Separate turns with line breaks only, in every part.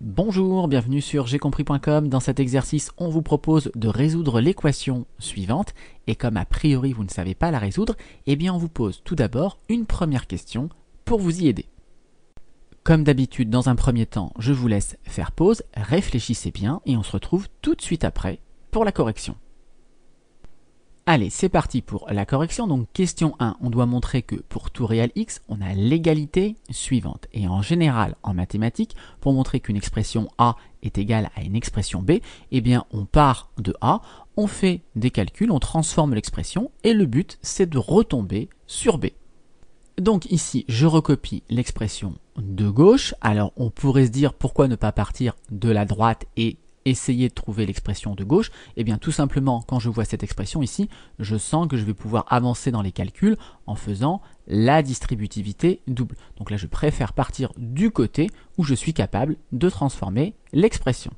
Bonjour, bienvenue sur compris.com. Dans cet exercice, on vous propose de résoudre l'équation suivante. Et comme a priori vous ne savez pas la résoudre, eh bien on vous pose tout d'abord une première question pour vous y aider. Comme d'habitude, dans un premier temps, je vous laisse faire pause, réfléchissez bien et on se retrouve tout de suite après pour la correction. Allez, c'est parti pour la correction. Donc question 1, on doit montrer que pour tout réel x, on a l'égalité suivante. Et en général, en mathématiques, pour montrer qu'une expression a est égale à une expression b, eh bien on part de a, on fait des calculs, on transforme l'expression et le but c'est de retomber sur b. Donc ici, je recopie l'expression de gauche. Alors on pourrait se dire pourquoi ne pas partir de la droite et essayer de trouver l'expression de gauche, et eh bien tout simplement, quand je vois cette expression ici, je sens que je vais pouvoir avancer dans les calculs en faisant la distributivité double. Donc là, je préfère partir du côté où je suis capable de transformer l'expression.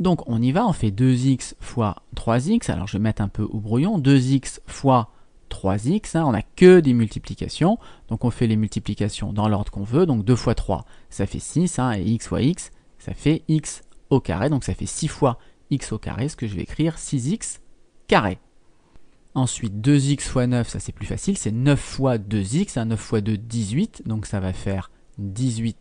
Donc on y va, on fait 2x fois 3x, alors je vais mettre un peu au brouillon, 2x fois 3x, hein, on n'a que des multiplications, donc on fait les multiplications dans l'ordre qu'on veut, donc 2 fois 3 ça fait 6, hein, et x fois x ça fait x carré, donc ça fait 6 fois x au carré, ce que je vais écrire 6x carré. Ensuite 2x fois 9, ça c'est plus facile, c'est 9 fois 2x, 9 hein, fois 2, 18, donc ça va faire 18x.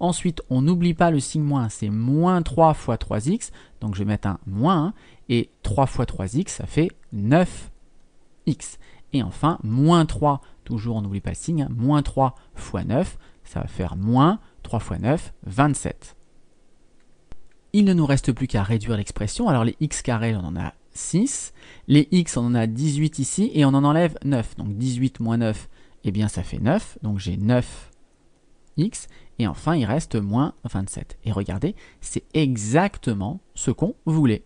Ensuite, on n'oublie pas le signe moins, c'est moins 3 fois 3x, donc je vais mettre un moins, et 3 fois 3x, ça fait 9x. Et enfin, moins 3, toujours on n'oublie pas le signe, hein. moins 3 fois 9, ça va faire moins 3 fois 9, 27 il ne nous reste plus qu'à réduire l'expression. Alors les x carrés, on en a 6. Les x, on en a 18 ici et on en enlève 9. Donc 18 moins 9, eh bien ça fait 9. Donc j'ai 9x. Et enfin, il reste moins 27. Et regardez, c'est exactement ce qu'on voulait.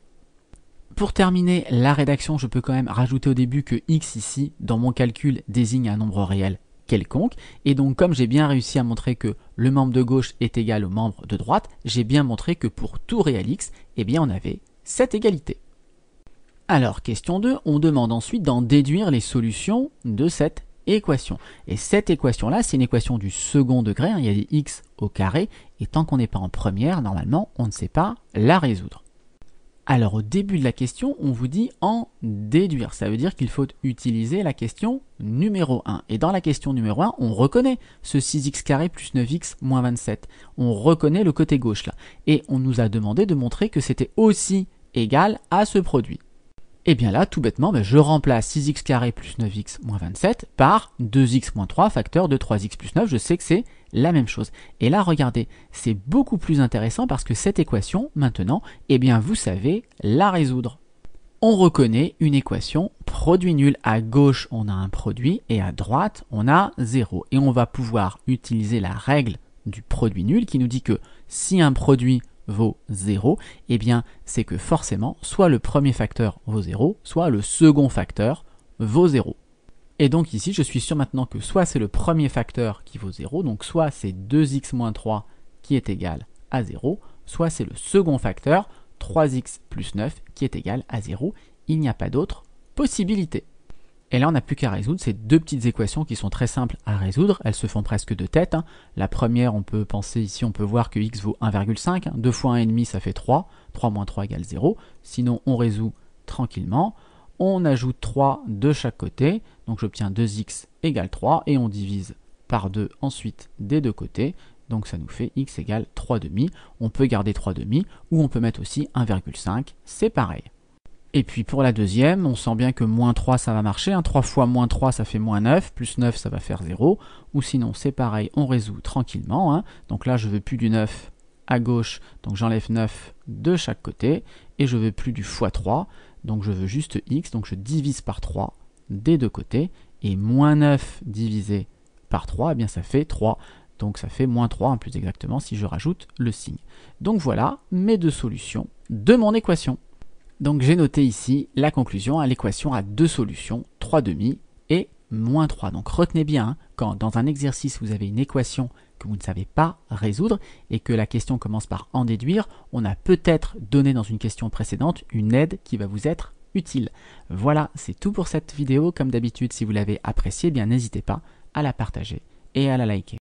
Pour terminer la rédaction, je peux quand même rajouter au début que x ici, dans mon calcul, désigne un nombre réel quelconque. Et donc comme j'ai bien réussi à montrer que le membre de gauche est égal au membre de droite, j'ai bien montré que pour tout réel x, eh bien on avait cette égalité. Alors question 2, on demande ensuite d'en déduire les solutions de cette équation. Et cette équation-là, c'est une équation du second degré, hein. il y a des x au carré, et tant qu'on n'est pas en première, normalement, on ne sait pas la résoudre. Alors au début de la question, on vous dit en déduire. Ça veut dire qu'il faut utiliser la question numéro 1. Et dans la question numéro 1, on reconnaît ce 6x carré plus 9x moins 27. On reconnaît le côté gauche là. Et on nous a demandé de montrer que c'était aussi égal à ce produit. Et eh bien là, tout bêtement, ben, je remplace 6x carré plus 9x moins 27 par 2x moins 3 facteur de 3x plus 9. Je sais que c'est la même chose. Et là, regardez, c'est beaucoup plus intéressant parce que cette équation, maintenant, eh bien, vous savez la résoudre. On reconnaît une équation produit nul. À gauche, on a un produit et à droite, on a 0. Et on va pouvoir utiliser la règle du produit nul qui nous dit que si un produit vaut 0, et eh bien c'est que forcément, soit le premier facteur vaut 0, soit le second facteur vaut 0. Et donc ici, je suis sûr maintenant que soit c'est le premier facteur qui vaut 0, donc soit c'est 2x-3 qui est égal à 0, soit c'est le second facteur, 3x plus 9, qui est égal à 0. Il n'y a pas d'autre possibilité. Et là, on n'a plus qu'à résoudre ces deux petites équations qui sont très simples à résoudre. Elles se font presque de tête. Hein. La première, on peut penser ici, on peut voir que x vaut 1,5. 2 fois 1,5, ça fait 3. 3 moins 3 égale 0. Sinon, on résout tranquillement. On ajoute 3 de chaque côté. Donc j'obtiens 2x égale 3. Et on divise par 2 ensuite des deux côtés. Donc ça nous fait x égale 3 demi. On peut garder 3 demi ou on peut mettre aussi 1,5. C'est pareil. Et puis pour la deuxième, on sent bien que moins 3 ça va marcher, 3 hein. fois moins 3 ça fait moins 9, plus 9 ça va faire 0, ou sinon c'est pareil, on résout tranquillement. Hein. Donc là je veux plus du 9 à gauche, donc j'enlève 9 de chaque côté, et je veux plus du x3, donc je veux juste x, donc je divise par 3 des deux côtés, et moins 9 divisé par 3, eh bien ça fait 3. Donc ça fait moins 3 plus exactement si je rajoute le signe. Donc voilà mes deux solutions de mon équation. Donc j'ai noté ici la conclusion, à l'équation à deux solutions, 3 demi et moins 3. Donc retenez bien, hein, quand dans un exercice vous avez une équation que vous ne savez pas résoudre et que la question commence par en déduire, on a peut-être donné dans une question précédente une aide qui va vous être utile. Voilà, c'est tout pour cette vidéo. Comme d'habitude, si vous l'avez appréciée, eh bien n'hésitez pas à la partager et à la liker.